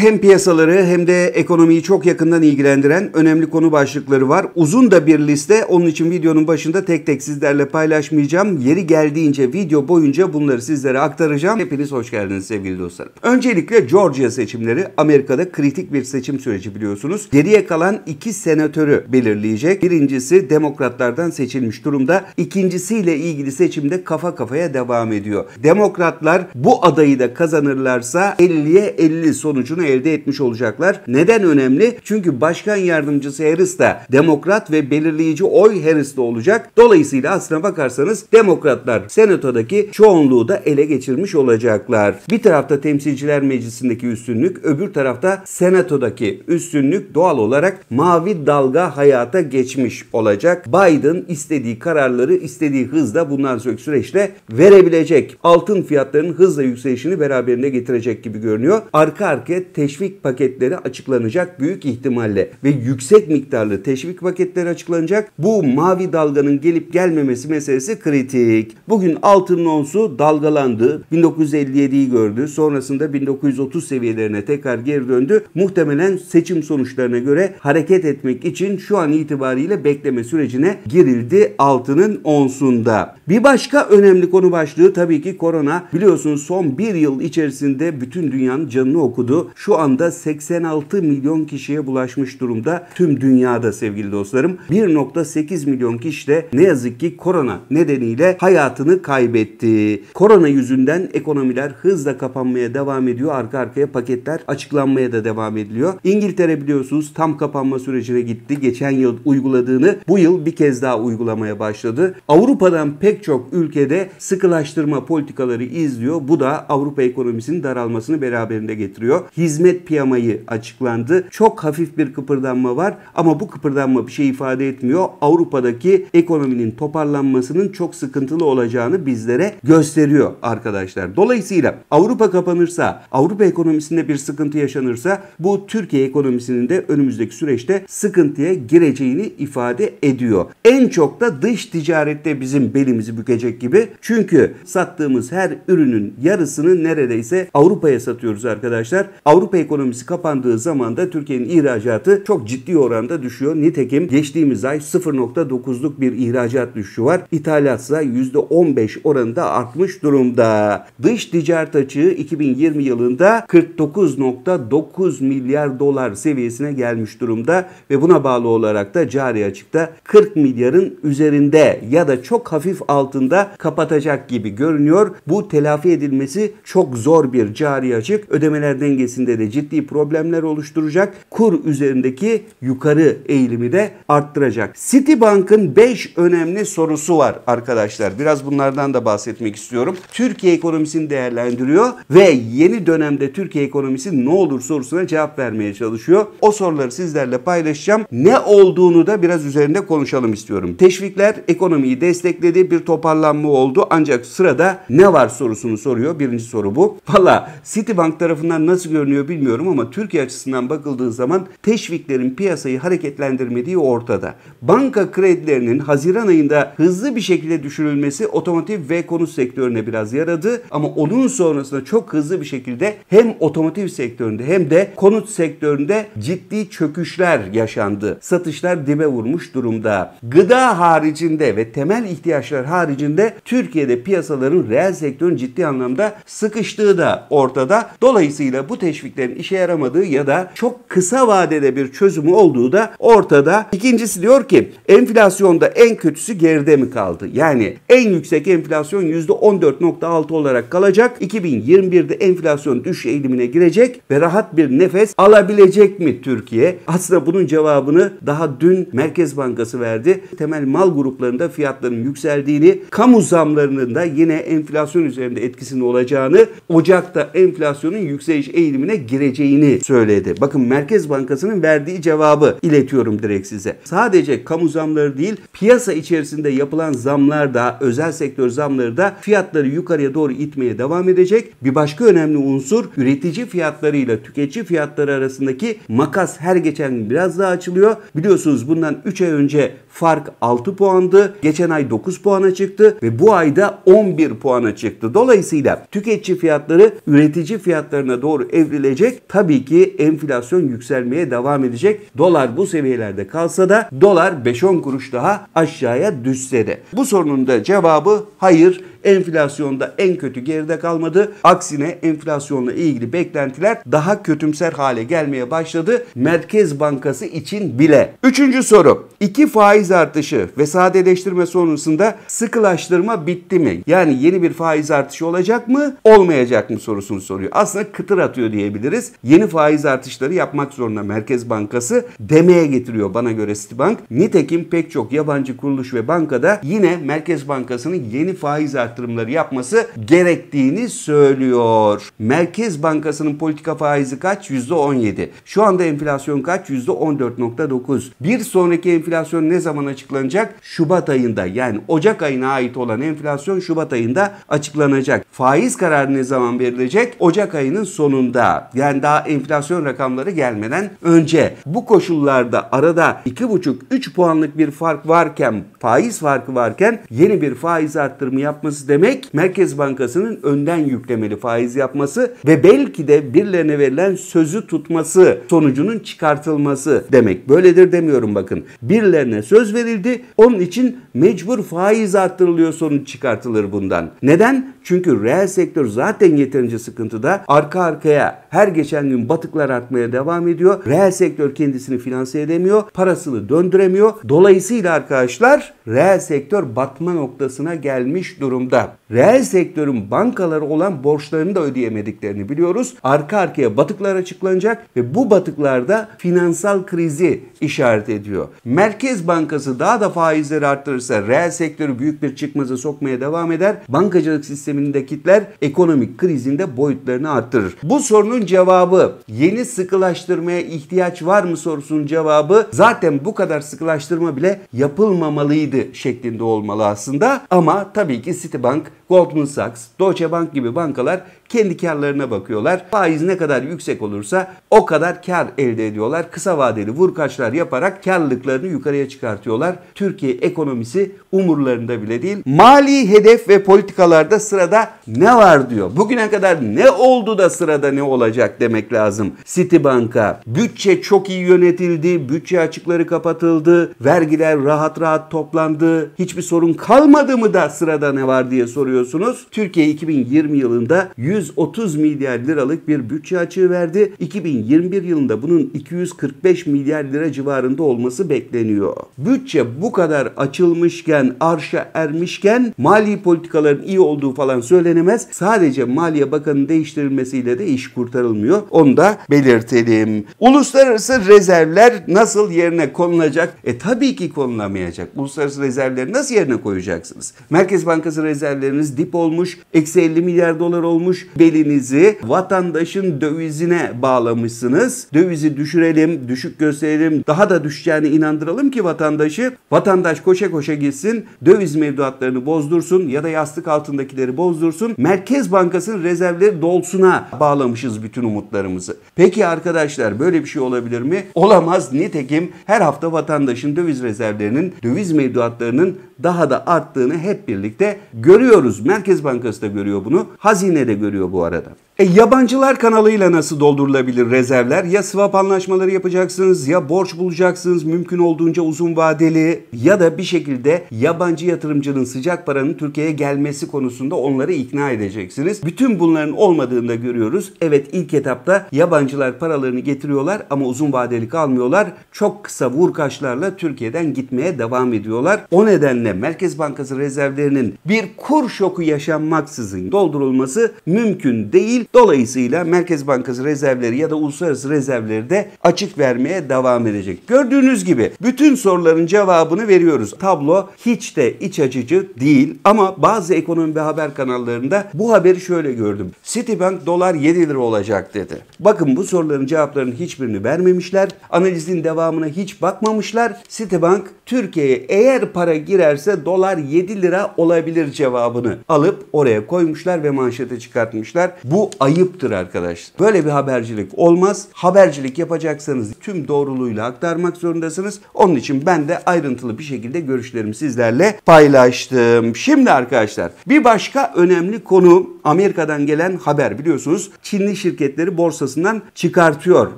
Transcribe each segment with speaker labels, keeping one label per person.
Speaker 1: hem piyasaları hem de ekonomiyi çok yakından ilgilendiren önemli konu başlıkları var. Uzun da bir liste. Onun için videonun başında tek tek sizlerle paylaşmayacağım. Yeri geldiğince video boyunca bunları sizlere aktaracağım. Hepiniz hoş geldiniz sevgili dostlarım. Öncelikle Georgia seçimleri Amerika'da kritik bir seçim süreci biliyorsunuz. Geriye kalan iki senatörü belirleyecek. Birincisi demokratlardan seçilmiş durumda. İkincisiyle ilgili seçimde kafa kafaya devam ediyor. Demokratlar bu adayı da kazanırlarsa 50'ye 50 sonucunu elde etmiş olacaklar. Neden önemli? Çünkü başkan yardımcısı Harris da demokrat ve belirleyici oy Harris de olacak. Dolayısıyla aslına bakarsanız demokratlar senatodaki çoğunluğu da ele geçirmiş olacaklar. Bir tarafta temsilciler meclisindeki üstünlük, öbür tarafta senatodaki üstünlük doğal olarak mavi dalga hayata geçmiş olacak. Biden istediği kararları istediği hızla bundan sonraki süreçte verebilecek. Altın fiyatlarının hızla yükselişini beraberinde getirecek gibi görünüyor. Arka arkaya teşvik paketleri açıklanacak büyük ihtimalle ve yüksek miktarlı teşvik paketleri açıklanacak. Bu mavi dalganın gelip gelmemesi meselesi kritik. Bugün altın onsu dalgalandı. 1957'yi gördü. Sonrasında 1930 seviyelerine tekrar geri döndü. Muhtemelen seçim sonuçlarına göre hareket etmek için şu an itibariyle bekleme sürecine girildi altının onsunda. Bir başka önemli konu başlığı tabii ki korona. Biliyorsunuz son bir yıl içerisinde bütün dünyanın canını okudu şu anda 86 milyon kişiye bulaşmış durumda tüm dünyada sevgili dostlarım. 1.8 milyon kişi de ne yazık ki korona nedeniyle hayatını kaybetti. Korona yüzünden ekonomiler hızla kapanmaya devam ediyor. Arka arkaya paketler açıklanmaya da devam ediliyor. İngiltere biliyorsunuz tam kapanma sürecine gitti. Geçen yıl uyguladığını bu yıl bir kez daha uygulamaya başladı. Avrupa'dan pek çok ülkede sıkılaştırma politikaları izliyor. Bu da Avrupa ekonomisinin daralmasını beraberinde getiriyor hizmet piyamayı açıklandı. Çok hafif bir kıpırdanma var ama bu kıpırdanma bir şey ifade etmiyor. Avrupa'daki ekonominin toparlanmasının çok sıkıntılı olacağını bizlere gösteriyor arkadaşlar. Dolayısıyla Avrupa kapanırsa, Avrupa ekonomisinde bir sıkıntı yaşanırsa bu Türkiye ekonomisinin de önümüzdeki süreçte sıkıntıya gireceğini ifade ediyor. En çok da dış ticarette bizim belimizi bükecek gibi. Çünkü sattığımız her ürünün yarısını neredeyse Avrupa'ya satıyoruz arkadaşlar. Avrupa Avrupa ekonomisi kapandığı zaman da Türkiye'nin ihracatı çok ciddi oranda düşüyor. Nitekim geçtiğimiz ay 0.9'luk bir ihracat düşüşü var. İthalatsa %15 oranında artmış durumda. Dış ticaret açığı 2020 yılında 49.9 milyar dolar seviyesine gelmiş durumda ve buna bağlı olarak da cari açıkta 40 milyarın üzerinde ya da çok hafif altında kapatacak gibi görünüyor. Bu telafi edilmesi çok zor bir cari açık. Ödemeler dengesinde Türkiye'de de ciddi problemler oluşturacak. Kur üzerindeki yukarı eğilimi de arttıracak. Citibank'ın 5 önemli sorusu var arkadaşlar. Biraz bunlardan da bahsetmek istiyorum. Türkiye ekonomisini değerlendiriyor ve yeni dönemde Türkiye ekonomisi ne olur sorusuna cevap vermeye çalışıyor. O soruları sizlerle paylaşacağım. Ne olduğunu da biraz üzerinde konuşalım istiyorum. Teşvikler ekonomiyi destekledi. Bir toparlanma oldu. Ancak sırada ne var sorusunu soruyor. Birinci soru bu. Valla Citibank tarafından nasıl görünüyor görülüyor bilmiyorum ama Türkiye açısından bakıldığı zaman teşviklerin piyasayı hareketlendirmediği ortada. Banka kredilerinin Haziran ayında hızlı bir şekilde düşürülmesi otomotiv ve konut sektörüne biraz yaradı ama onun sonrasında çok hızlı bir şekilde hem otomotiv sektöründe hem de konut sektöründe ciddi çöküşler yaşandı. Satışlar dibe vurmuş durumda. Gıda haricinde ve temel ihtiyaçlar haricinde Türkiye'de piyasaların reel sektörün ciddi anlamda sıkıştığı da ortada. Dolayısıyla bu teşvik değişikliklerin işe yaramadığı ya da çok kısa vadede bir çözümü olduğu da ortada. İkincisi diyor ki enflasyonda en kötüsü geride mi kaldı? Yani en yüksek enflasyon %14.6 olarak kalacak. 2021'de enflasyon düş eğilimine girecek ve rahat bir nefes alabilecek mi Türkiye? Aslında bunun cevabını daha dün Merkez Bankası verdi. Temel mal gruplarında fiyatların yükseldiğini, kamu zamlarının da yine enflasyon üzerinde etkisinin olacağını, Ocak'ta enflasyonun yükseliş eğilimine gireceğini söyledi. Bakın Merkez Bankası'nın verdiği cevabı iletiyorum direkt size. Sadece kamu zamları değil piyasa içerisinde yapılan zamlar da özel sektör zamları da fiyatları yukarıya doğru itmeye devam edecek. Bir başka önemli unsur üretici fiyatlarıyla tüketici fiyatları arasındaki makas her geçen gün biraz daha açılıyor. Biliyorsunuz bundan 3 ay önce fark 6 puandı. Geçen ay 9 puana çıktı ve bu ayda 11 puana çıktı. Dolayısıyla tüketici fiyatları üretici fiyatlarına doğru evrile yükselecek. Tabii ki enflasyon yükselmeye devam edecek. Dolar bu seviyelerde kalsa da dolar 5-10 kuruş daha aşağıya düşse de. Bu sorunun da cevabı hayır. Enflasyonda en kötü geride kalmadı. Aksine enflasyonla ilgili beklentiler daha kötümser hale gelmeye başladı. Merkez Bankası için bile. Üçüncü soru. İki faiz artışı ve sadeleştirme sonrasında sıkılaştırma bitti mi? Yani yeni bir faiz artışı olacak mı? Olmayacak mı sorusunu soruyor. Aslında kıtır atıyor diyebiliriz. Yeni faiz artışları yapmak zorunda Merkez Bankası demeye getiriyor bana göre Citibank. Nitekim pek çok yabancı kuruluş ve bankada yine Merkez Bankası'nın yeni faiz artışı artırımları yapması gerektiğini söylüyor. Merkez Bankası'nın politika faizi kaç? %17. Şu anda enflasyon kaç? %14.9. Bir sonraki enflasyon ne zaman açıklanacak? Şubat ayında yani Ocak ayına ait olan enflasyon Şubat ayında açıklanacak. Faiz kararı ne zaman verilecek? Ocak ayının sonunda. Yani daha enflasyon rakamları gelmeden önce. Bu koşullarda arada 2,5-3 puanlık bir fark varken, faiz farkı varken yeni bir faiz arttırımı yapması faiz demek Merkez Bankası'nın önden yüklemeli faiz yapması ve belki de birilerine verilen sözü tutması sonucunun çıkartılması demek. Böyledir demiyorum bakın. Birilerine söz verildi. Onun için mecbur faiz arttırılıyor sonuç çıkartılır bundan. Neden? Çünkü reel sektör zaten yeterince sıkıntıda. Arka arkaya her geçen gün batıklar artmaya devam ediyor. Reel sektör kendisini finanse edemiyor. Parasını döndüremiyor. Dolayısıyla arkadaşlar reel sektör batma noktasına gelmiş durumda durumda. Reel sektörün bankaları olan borçlarını da ödeyemediklerini biliyoruz. Arka arkaya batıklar açıklanacak ve bu batıklarda finansal krizi işaret ediyor. Merkez Bankası daha da faizleri arttırırsa reel sektörü büyük bir çıkmaza sokmaya devam eder. Bankacılık sisteminde kitler ekonomik krizinde boyutlarını arttırır. Bu sorunun cevabı yeni sıkılaştırmaya ihtiyaç var mı sorusunun cevabı zaten bu kadar sıkılaştırma bile yapılmamalıydı şeklinde olmalı aslında. Ama tabii ki sistem bank Goldman Sachs, Deutsche Bank gibi bankalar kendi karlarına bakıyorlar. Faiz ne kadar yüksek olursa o kadar kar elde ediyorlar. Kısa vadeli vurkaçlar yaparak karlılıklarını yukarıya çıkartıyorlar. Türkiye ekonomisi umurlarında bile değil. Mali hedef ve politikalarda sırada ne var diyor. Bugüne kadar ne oldu da sırada ne olacak demek lazım. Citibank'a bütçe çok iyi yönetildi, bütçe açıkları kapatıldı, vergiler rahat rahat toplandı, hiçbir sorun kalmadı mı da sırada ne var diye soruyor görüyorsunuz. Türkiye 2020 yılında 130 milyar liralık bir bütçe açığı verdi. 2021 yılında bunun 245 milyar lira civarında olması bekleniyor. Bütçe bu kadar açılmışken, arşa ermişken mali politikaların iyi olduğu falan söylenemez. Sadece Maliye Bakanı'nın değiştirilmesiyle de iş kurtarılmıyor. Onu da belirtelim. Uluslararası rezervler nasıl yerine konulacak? E tabii ki konulamayacak. Uluslararası rezervleri nasıl yerine koyacaksınız? Merkez Bankası rezervleriniz geliriniz dip olmuş. Eksi 50 milyar dolar olmuş. Belinizi vatandaşın dövizine bağlamışsınız. Dövizi düşürelim, düşük gösterelim. Daha da düşeceğini inandıralım ki vatandaşı. Vatandaş koşa koşa gitsin. Döviz mevduatlarını bozdursun ya da yastık altındakileri bozdursun. Merkez Bankası'nın rezervleri dolsuna bağlamışız bütün umutlarımızı. Peki arkadaşlar böyle bir şey olabilir mi? Olamaz. Nitekim her hafta vatandaşın döviz rezervlerinin, döviz mevduatlarının daha da arttığını hep birlikte görüyoruz. Merkez Bankası da görüyor bunu. Hazine de görüyor bu arada. E, yabancılar kanalıyla nasıl doldurulabilir rezervler? Ya swap anlaşmaları yapacaksınız ya borç bulacaksınız mümkün olduğunca uzun vadeli ya da bir şekilde yabancı yatırımcının sıcak paranın Türkiye'ye gelmesi konusunda onları ikna edeceksiniz. Bütün bunların olmadığını da görüyoruz. Evet ilk etapta yabancılar paralarını getiriyorlar ama uzun vadeli kalmıyorlar. Çok kısa vurkaçlarla Türkiye'den gitmeye devam ediyorlar. O nedenle Merkez Bankası rezervlerinin bir kur şoku yaşanmaksızın doldurulması mümkün değil. Dolayısıyla Merkez Bankası rezervleri ya da uluslararası rezervleri de açık vermeye devam edecek. Gördüğünüz gibi bütün soruların cevabını veriyoruz. Tablo hiç de iç açıcı değil ama bazı ekonomi ve haber kanallarında bu haberi şöyle gördüm. Citibank dolar 7 lira olacak dedi. Bakın bu soruların cevaplarının hiçbirini vermemişler. Analizin devamına hiç bakmamışlar. Citibank Türkiye'ye eğer para girerse dolar 7 lira olabilir cevabını alıp oraya koymuşlar ve manşete çıkartmışlar. Bu ayıptır arkadaşlar. Böyle bir habercilik olmaz. Habercilik yapacaksanız tüm doğruluğuyla aktarmak zorundasınız. Onun için ben de ayrıntılı bir şekilde görüşlerimi sizlerle paylaştım. Şimdi arkadaşlar bir başka önemli konu Amerika'dan gelen haber biliyorsunuz. Çinli şirketleri borsasından çıkartıyor.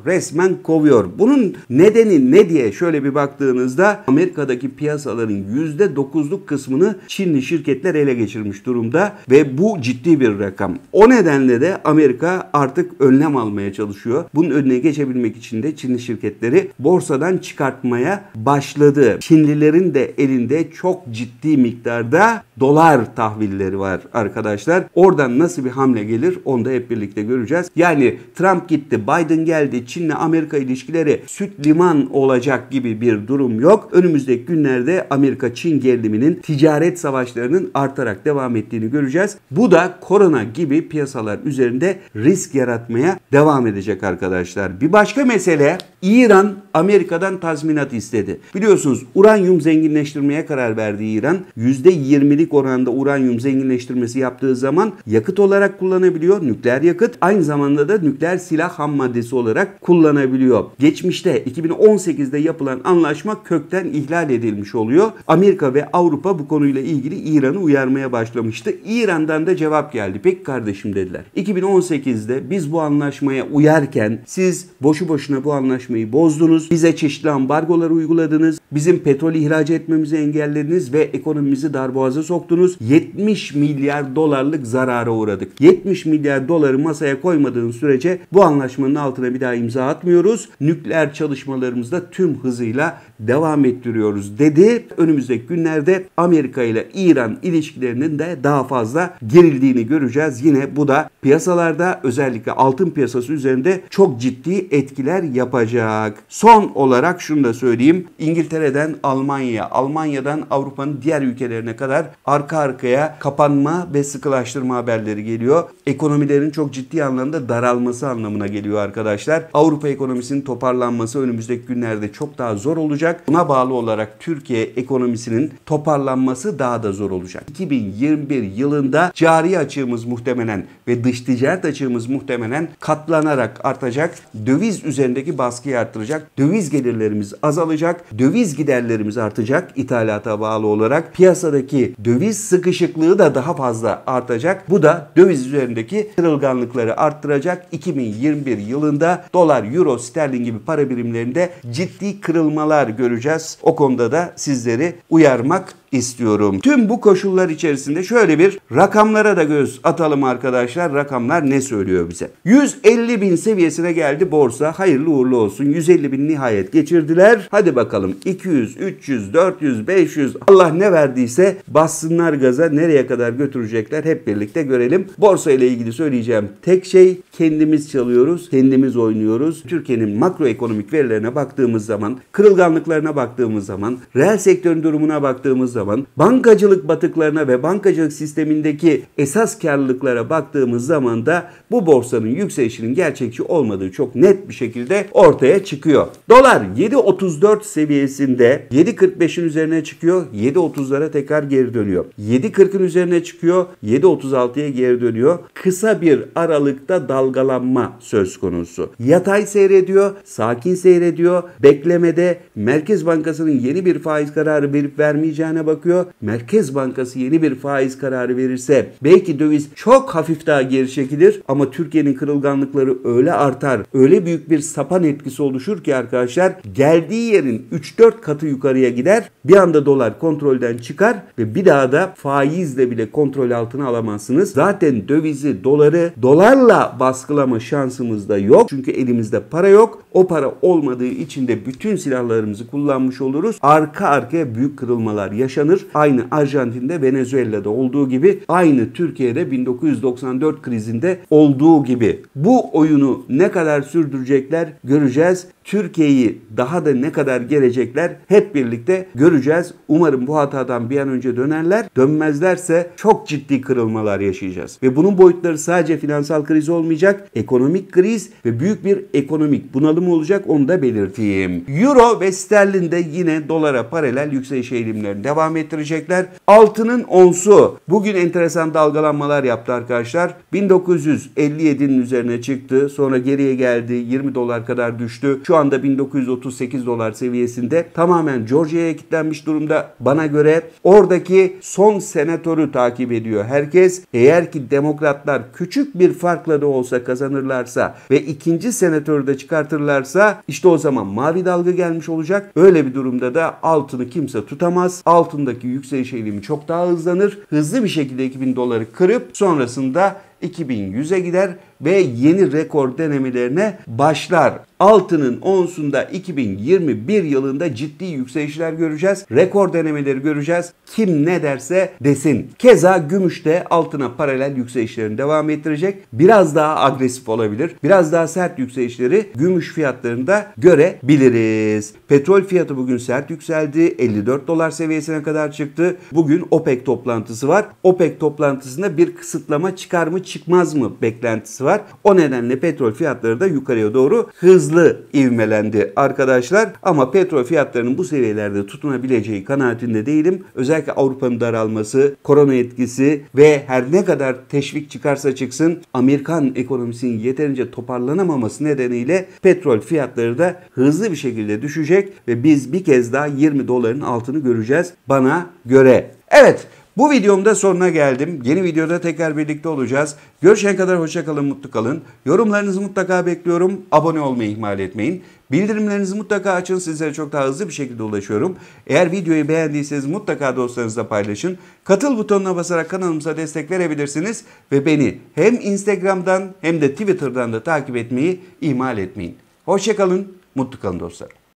Speaker 1: Resmen kovuyor. Bunun nedeni ne diye şöyle bir baktığınızda Amerika'daki piyasaların %9'luk kısmını Çinli şirketler ele geçirmiş durumda ve bu ciddi bir rakam. O nedenle de Amerika artık önlem almaya çalışıyor. Bunun önüne geçebilmek için de Çinli şirketleri borsadan çıkartmaya başladı. Çinlilerin de elinde çok ciddi miktarda dolar tahvilleri var arkadaşlar. Oradan nasıl bir hamle gelir onu da hep birlikte göreceğiz. Yani Trump gitti, Biden geldi, Çin'le Amerika ilişkileri süt liman olacak gibi bir durum yok. Önümüzdeki günlerde Amerika-Çin geriliminin ticaret savaşlarının artarak devam ettiğini göreceğiz. Bu da korona gibi piyasalar üzerinde üzerinde risk yaratmaya devam edecek arkadaşlar. Bir başka mesele İran Amerika'dan tazminat istedi. Biliyorsunuz uranyum zenginleştirmeye karar verdi İran. %20'lik oranda uranyum zenginleştirmesi yaptığı zaman yakıt olarak kullanabiliyor. Nükleer yakıt aynı zamanda da nükleer silah ham maddesi olarak kullanabiliyor. Geçmişte 2018'de yapılan anlaşma kökten ihlal edilmiş oluyor. Amerika ve Avrupa bu konuyla ilgili İran'ı uyarmaya başlamıştı. İran'dan da cevap geldi. Peki kardeşim dediler. 2000 2018'de biz bu anlaşmaya uyarken siz boşu boşuna bu anlaşmayı bozdunuz. Bize çeşitli ambargolar uyguladınız. Bizim petrol ihraç etmemizi engellediniz ve ekonomimizi darboğaza soktunuz. 70 milyar dolarlık zarara uğradık. 70 milyar doları masaya koymadığın sürece bu anlaşmanın altına bir daha imza atmıyoruz. Nükleer çalışmalarımızda tüm hızıyla devam ettiriyoruz dedi. Önümüzdeki günlerde Amerika ile İran ilişkilerinin de daha fazla gerildiğini göreceğiz. Yine bu da piyasa piyasalarda özellikle altın piyasası üzerinde çok ciddi etkiler yapacak. Son olarak şunu da söyleyeyim. İngiltere'den Almanya, Almanya'dan Avrupa'nın diğer ülkelerine kadar arka arkaya kapanma ve sıkılaştırma haberleri geliyor. Ekonomilerin çok ciddi anlamda daralması anlamına geliyor arkadaşlar. Avrupa ekonomisinin toparlanması önümüzdeki günlerde çok daha zor olacak. Buna bağlı olarak Türkiye ekonomisinin toparlanması daha da zor olacak. 2021 yılında cari açığımız muhtemelen ve dış ticaret ticaret açığımız muhtemelen katlanarak artacak. Döviz üzerindeki baskıyı arttıracak. Döviz gelirlerimiz azalacak. Döviz giderlerimiz artacak ithalata bağlı olarak. Piyasadaki döviz sıkışıklığı da daha fazla artacak. Bu da döviz üzerindeki kırılganlıkları arttıracak. 2021 yılında dolar, euro, sterlin gibi para birimlerinde ciddi kırılmalar göreceğiz. O konuda da sizleri uyarmak istiyorum. Tüm bu koşullar içerisinde şöyle bir rakamlara da göz atalım arkadaşlar. Rakamlar ne söylüyor bize? 150 bin seviyesine geldi borsa. Hayırlı uğurlu olsun. 150 bin nihayet geçirdiler. Hadi bakalım 200, 300, 400, 500 Allah ne verdiyse bassınlar gaza. Nereye kadar götürecekler hep birlikte görelim. Borsa ile ilgili söyleyeceğim tek şey kendimiz çalıyoruz, kendimiz oynuyoruz. Türkiye'nin makroekonomik verilerine baktığımız zaman, kırılganlıklarına baktığımız zaman, reel sektörün durumuna baktığımız zaman zaman bankacılık batıklarına ve bankacılık sistemindeki esas karlılıklara baktığımız zaman da bu borsanın yükselişinin gerçekçi olmadığı çok net bir şekilde ortaya çıkıyor. Dolar 7.34 seviyesinde 7.45'in üzerine çıkıyor. 7.30'lara tekrar geri dönüyor. 7.40'ın üzerine çıkıyor. 7.36'ya geri dönüyor. Kısa bir aralıkta dalgalanma söz konusu. Yatay seyrediyor, sakin seyrediyor. Beklemede Merkez Bankası'nın yeni bir faiz kararı verip vermeyeceğine bakıyor bakıyor. Merkez Bankası yeni bir faiz kararı verirse belki döviz çok hafif daha geri çekilir ama Türkiye'nin kırılganlıkları öyle artar, öyle büyük bir sapan etkisi oluşur ki arkadaşlar geldiği yerin 3-4 katı yukarıya gider. Bir anda dolar kontrolden çıkar ve bir daha da faizle bile kontrol altına alamazsınız. Zaten dövizi, doları dolarla baskılama şansımız da yok. Çünkü elimizde para yok. O para olmadığı için de bütün silahlarımızı kullanmış oluruz. Arka arkaya büyük kırılmalar yaşanır yaşanır. Aynı Arjantin'de, Venezuela'da olduğu gibi, aynı Türkiye'de 1994 krizinde olduğu gibi. Bu oyunu ne kadar sürdürecekler göreceğiz. Türkiye'yi daha da ne kadar gelecekler hep birlikte göreceğiz. Umarım bu hatadan bir an önce dönerler. Dönmezlerse çok ciddi kırılmalar yaşayacağız. Ve bunun boyutları sadece finansal kriz olmayacak. Ekonomik kriz ve büyük bir ekonomik bunalım olacak onu da belirteyim. Euro ve sterlin de yine dolara paralel yükseliş eğilimlerinde devam devam ettirecekler. Altının onsu bugün enteresan dalgalanmalar yaptı arkadaşlar. 1957'nin üzerine çıktı. Sonra geriye geldi. 20 dolar kadar düştü. Şu anda 1938 dolar seviyesinde. Tamamen Georgia'ya kilitlenmiş durumda. Bana göre oradaki son senatörü takip ediyor herkes. Eğer ki demokratlar küçük bir farkla da olsa kazanırlarsa ve ikinci senatörü de çıkartırlarsa işte o zaman mavi dalga gelmiş olacak. Öyle bir durumda da altını kimse tutamaz. Altın altındaki yükseliş eğilimi çok daha hızlanır. Hızlı bir şekilde 2000 doları kırıp sonrasında 2100'e gider ve yeni rekor denemelerine başlar. Altının onsunda 2021 yılında ciddi yükselişler göreceğiz. Rekor denemeleri göreceğiz. Kim ne derse desin. Keza gümüş de altına paralel yükselişlerini devam ettirecek. Biraz daha agresif olabilir. Biraz daha sert yükselişleri gümüş fiyatlarında görebiliriz. Petrol fiyatı bugün sert yükseldi. 54 dolar seviyesine kadar çıktı. Bugün OPEC toplantısı var. OPEC toplantısında bir kısıtlama çıkar mı çıkmaz mı beklentisi var var. O nedenle petrol fiyatları da yukarıya doğru hızlı ivmelendi arkadaşlar. Ama petrol fiyatlarının bu seviyelerde tutunabileceği kanaatinde değilim. Özellikle Avrupa'nın daralması, korona etkisi ve her ne kadar teşvik çıkarsa çıksın Amerikan ekonomisinin yeterince toparlanamaması nedeniyle petrol fiyatları da hızlı bir şekilde düşecek ve biz bir kez daha 20 doların altını göreceğiz bana göre. Evet bu videomda sonuna geldim. Yeni videoda tekrar birlikte olacağız. Görüşene kadar hoşçakalın, mutlu kalın. Yorumlarınızı mutlaka bekliyorum. Abone olmayı ihmal etmeyin. Bildirimlerinizi mutlaka açın. Sizlere çok daha hızlı bir şekilde ulaşıyorum. Eğer videoyu beğendiyseniz mutlaka dostlarınızla paylaşın. Katıl butonuna basarak kanalımıza destek verebilirsiniz. Ve beni hem Instagram'dan hem de Twitter'dan da takip etmeyi ihmal etmeyin. Hoşçakalın, mutlu kalın dostlar.